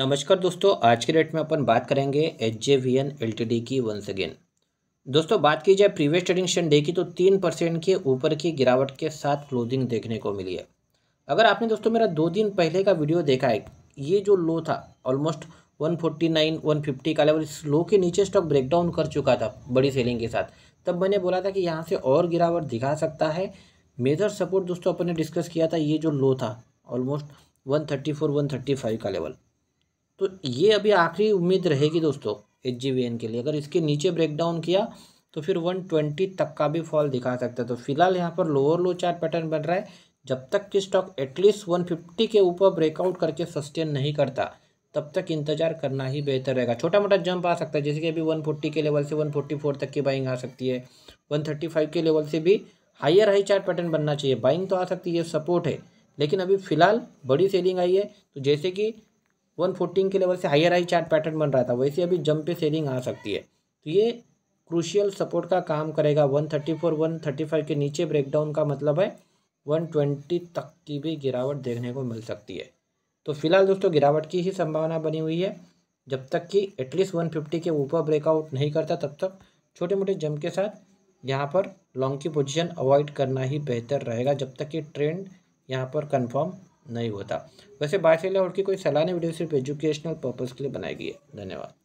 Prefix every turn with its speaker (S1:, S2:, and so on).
S1: नमस्कार दोस्तों आज के डेट में अपन बात करेंगे H J V N L T D की वंस अगेन दोस्तों बात की जाए प्रीवियस ट्रेडिंग स्टैंड डे की तो तीन परसेंट के ऊपर की गिरावट के साथ क्लोजिंग देखने को मिली है अगर आपने दोस्तों मेरा दो दिन पहले का वीडियो देखा है ये जो लो था almost one forty nine one fifty का लेवल इस लो के नीचे स्टॉक ब्रेकडाउन कर चुका था बड़ी सेलिंग के साथ तब मैंने बोला था कि यहाँ से और गिरावट दिखा सकता है मेजर सपोर्ट दोस्तों अपन ने डिस्कस किया था ये जो लो था almost one one thirty four thirty five का लेवल तो ये अभी आखिरी उम्मीद रहेगी दोस्तों एच के लिए अगर इसके नीचे ब्रेकडाउन किया तो फिर 120 तक का भी फॉल दिखा सकता है तो फिलहाल यहाँ पर लोअर लो चार्ट पैटर्न बन रहा है जब तक कि स्टॉक एटलीस्ट 150 के ऊपर ब्रेकआउट करके सस्टेन नहीं करता तब तक इंतजार करना ही बेहतर रहेगा छोटा मोटा जंप आ सकता है जैसे कि अभी 140 के लेवल से 144 तक की बाइंग आ सकती है 135 के लेवल से भी हाइयर हाई चार्ट पैटर्न बनना चाहिए बाइंग तो आ सकती है सपोर्ट है लेकिन अभी फिलहाल बड़ी सेलिंग आई है तो जैसे कि वन फोर्टीन के लेवल से हायर हाई चार्ट पैटर्न बन रहा था वैसे अभी जंप पे सेलिंग आ सकती है तो ये क्रूशियल सपोर्ट का काम करेगा one thirty four one thirty five के नीचे ब्रेकडाउन का मतलब है वन ट्वेंटी तक की भी गिरावट देखने को मिल सकती है तो फिलहाल दोस्तों गिरावट की ही संभावना बनी हुई है जब तक कि एटलीस्ट वन फिफ्टी के ऊपर ब्रेकआउट नहीं करता तब तक छोटे मोटे जंप के साथ यहाँ पर लॉन्ग की पोजिशन अवॉइड करना ही बेहतर रहेगा जब तक कि ट्रेंड यहाँ पर कन्फर्म नहीं होता वैसे बाय से की कोई सलाह नहीं वीडियो सिर्फ एजुकेशनल पर्पज़ के लिए बनाई गई है धन्यवाद